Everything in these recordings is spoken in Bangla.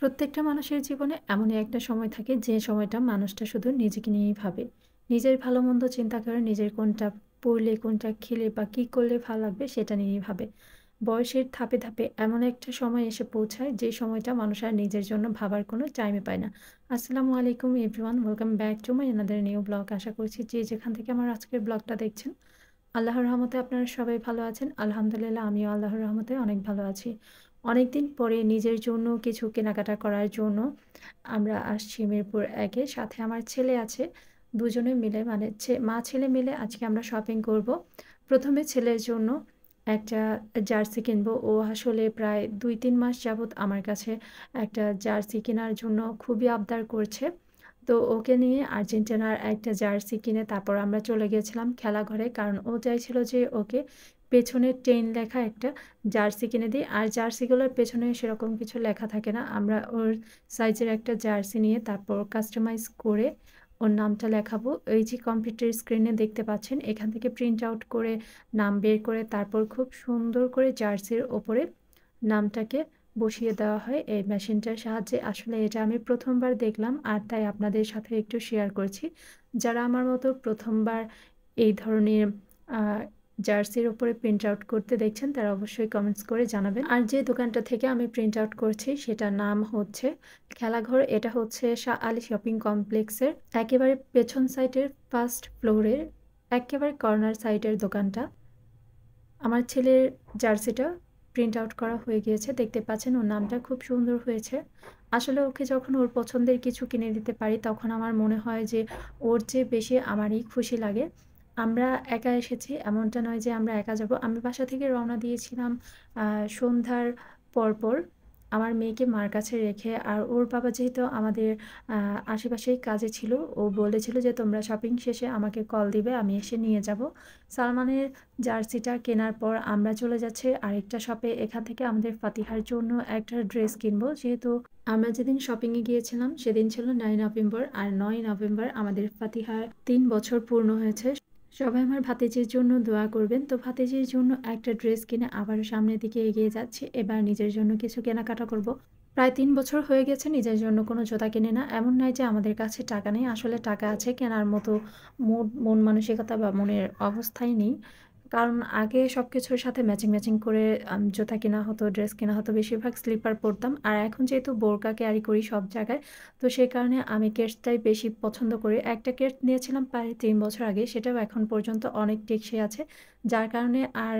প্রত্যেকটা মানুষের জীবনে এমনই একটা সময় থাকে যে সময়টা মানুষটা শুধু নিজেকে নিয়েই ভাবে নিজের ভালো মন্দ চিন্তা করে নিজের কোনটা পড়লে কোনটা খেলে বা কী করলে ভালো লাগবে সেটা নিয়েই ভাবে বয়সের ধাপে ধাপে এমন একটা সময় এসে পৌঁছায় যে সময়টা মানুষ আর নিজের জন্য ভাবার কোনো টাইমে পায় না আসসালামু আলাইকুম everyone welcome back to my another new blog আশা করছি যে যেখান থেকে আমার আজকের ব্লগটা দেখছেন আল্লাহর রহমতে আপনারা সবাই ভালো আছেন আলহামদুলিল্লাহ আমিও আল্লাহর রহমতে অনেক ভালো আছি অনেক দিন পরে নিজের জন্য কিছু কেনাকাটা করার জন্য আমরা আসছি মিরপুর একে সাথে আমার ছেলে আছে দুজনে মিলে মানে মা ছেলে মিলে আজকে আমরা শপিং করব প্রথমে ছেলের জন্য একটা জার্সি কিনবো ও আসলে প্রায় দুই তিন মাস যাবৎ আমার কাছে একটা জার্সি কেনার জন্য খুবই আবদার করছে তো ওকে নিয়ে আর্জেন্টিনার একটা জার্সি কিনে তারপর আমরা চলে গিয়েছিলাম খেলাঘরে কারণ ও চাইছিল যে ওকে পেছনে টেন লেখা একটা জার্সি কিনে দিই আর জার্সিগুলোর পেছনে সেরকম কিছু লেখা থাকে না আমরা ওর সাইজের একটা জার্সি নিয়ে তারপর কাস্টমাইজ করে ওর নামটা লেখাবো এই যে কম্পিউটার স্ক্রিনে দেখতে পাচ্ছেন এখান থেকে প্রিন্ট আউট করে নাম বের করে তারপর খুব সুন্দর করে জার্সির ওপরে নামটাকে বসিয়ে দেওয়া হয় এই মেশিনটার সাহায্যে আসলে এটা আমি প্রথমবার দেখলাম আর তাই আপনাদের সাথে একটু শেয়ার করছি যারা আমার মতো প্রথমবার এই ধরনের জার্সির ওপরে প্রিন্ট আউট করতে দেখছেন তারা অবশ্যই কমেন্টস করে জানাবেন আর যে দোকানটা থেকে আমি প্রিন্ট আউট করছি সেটার নাম হচ্ছে খেলাঘর এটা হচ্ছে শাহ আলী শপিং কমপ্লেক্সের একেবারে পেছন সাইটের ফার্স্ট ফ্লোরের একেবারে কর্নার সাইটের দোকানটা আমার ছেলের জার্সিটা প্রিন্ট আউট করা হয়ে গিয়েছে দেখতে পাচ্ছেন ওর নামটা খুব সুন্দর হয়েছে আসলে ওকে যখন ওর পছন্দের কিছু কিনে দিতে পারি তখন আমার মনে হয় যে ওর চেয়ে বেশি আমারই খুশি লাগে আমরা একা এসেছি এমনটা নয় যে আমরা একা যাব আমি বাসা থেকে রওনা দিয়েছিলাম সন্ধ্যার পরপর আমার মেয়েকে মার কাছে রেখে আর ওর বাবা যেহেতু আমাদের আশেপাশেই কাজে ছিল ও বলেছিল যে তোমরা শপিং শেষে আমাকে কল দিবে আমি এসে নিয়ে যাব সালমানের জার্সিটা কেনার পর আমরা চলে যাচ্ছি আরেকটা শপে এখান থেকে আমাদের ফাতিহার জন্য একটা ড্রেস কিনবো যেহেতু আমরা যেদিন শপিংয়ে গিয়েছিলাম সেদিন ছিল নয় নভেম্বর আর নয় নভেম্বর আমাদের ফাতিহার তিন বছর পূর্ণ হয়েছে সবাই আমার ভাতিজির জন্য দোয়া করবেন তো ভাতিজির জন্য একটা ড্রেস কিনে আবার সামনের দিকে এগিয়ে যাচ্ছি এবার নিজের জন্য কিছু কেনাকাটা করব। প্রায় তিন বছর হয়ে গেছে নিজের জন্য কোনো জোতা কিনে না এমন নয় যে আমাদের কাছে টাকা নেই আসলে টাকা আছে কেনার মতো মন মানসিকতা বা মনের অবস্থাই নেই কারণ আগে সব কিছুর সাথে ম্যাচিং ম্যাচিং করে জুতা কেনা হতো ড্রেস কেনা হতো বেশিরভাগ স্লিপার পরতাম আর এখন যেহেতু বোরকা ক্যারি করি সব জায়গায় তো সেই কারণে আমি কেসটাই বেশি পছন্দ করি একটা কেস নিয়েছিলাম প্রায় তিন বছর আগে সেটাও এখন পর্যন্ত অনেক টেকসে আছে যার কারণে আর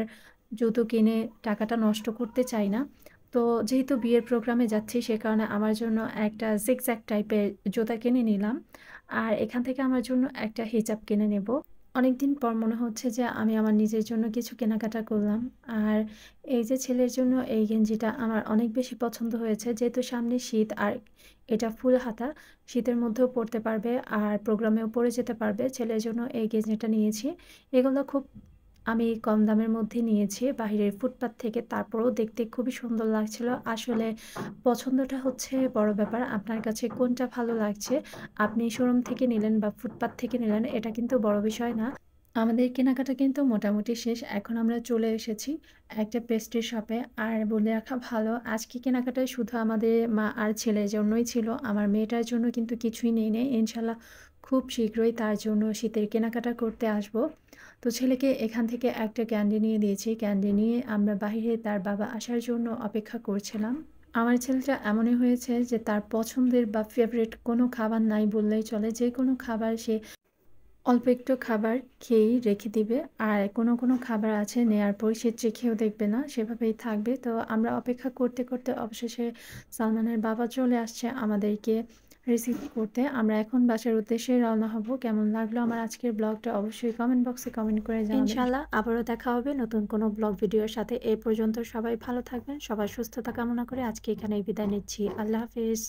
জুতো কিনে টাকাটা নষ্ট করতে চাই না তো যেহেতু বিয়ের প্রোগ্রামে যাচ্ছি সে কারণে আমার জন্য একটা জিগজ্যাক টাইপের জুতা কিনে নিলাম আর এখান থেকে আমার জন্য একটা হিজাব কিনে নেব অনেক দিন পর মনে হচ্ছে যে আমি আমার নিজের জন্য কিছু কেনাকাটা করলাম আর এই যে ছেলের জন্য এই গেঞ্জিটা আমার অনেক বেশি পছন্দ হয়েছে যেহেতু সামনে শীত আর এটা ফুল হাতা শীতের মধ্যেও পরতে পারবে আর প্রোগ্রামেও পড়ে যেতে পারবে ছেলের জন্য এই গেঞ্জিটা নিয়েছি এগুলো খুব আমি কম দামের মধ্যে নিয়েছি বাহিরের ফুটপাত থেকে তারপরেও দেখতে খুবই সুন্দর লাগছিল আসলে পছন্দটা হচ্ছে বড় ব্যাপার আপনার কাছে কোনটা ভালো লাগছে আপনি শোরুম থেকে নিলেন বা ফুটপাত থেকে নিলেন এটা কিন্তু বড় বিষয় না আমাদের কেনাকাটা কিন্তু মোটামুটি শেষ এখন আমরা চলে এসেছি একটা পেস্ট্রি শপে আর বলে রাখা ভালো আজকে কেনাকাটায় শুধু আমাদের মা আর ছেলের জন্যই ছিল আমার মেয়েটার জন্য কিন্তু কিছুই নেই নেই ইনশাল্লাহ খুব শীঘ্রই তার জন্য শীতের কেনাকাটা করতে আসব তো ছেলেকে এখান থেকে একটা ক্যান্ডি নিয়ে দিয়েছি ক্যান্ডি নিয়ে আমরা বাহিরে তার বাবা আসার জন্য অপেক্ষা করছিলাম আমার ছেলেটা এমনই হয়েছে যে তার পছন্দের বা ফেভারিট কোনো খাবার নাই বললেই চলে যে কোনো খাবার সে অল্প একটু খাবার খেয়েই রেখে দিবে আর কোনো কোনো খাবার আছে নেয়ার পর সে চেখেও দেখবে না সেভাবেই থাকবে তো আমরা অপেক্ষা করতে করতে অবশেষে সালমানের বাবা চলে আসছে আমাদেরকে রিসিভ করতে আমরা এখন বাসার উদ্দেশ্যে রওনা হব কেমন লাগলো আমার আজকের ব্লগটা অবশ্যই কমেন্ট বক্সে কমেন্ট করে জানাবেন ইনশাআল্লাহ আবারও দেখা হবে নতুন কোনো ব্লগ ভিডিওর সাথে এই পর্যন্ত সবাই ভালো থাকবেন সবার সুস্থতা কামনা করে আজকে এখানেই বিদায় নিচ্ছি আল্লাহ হাফেজ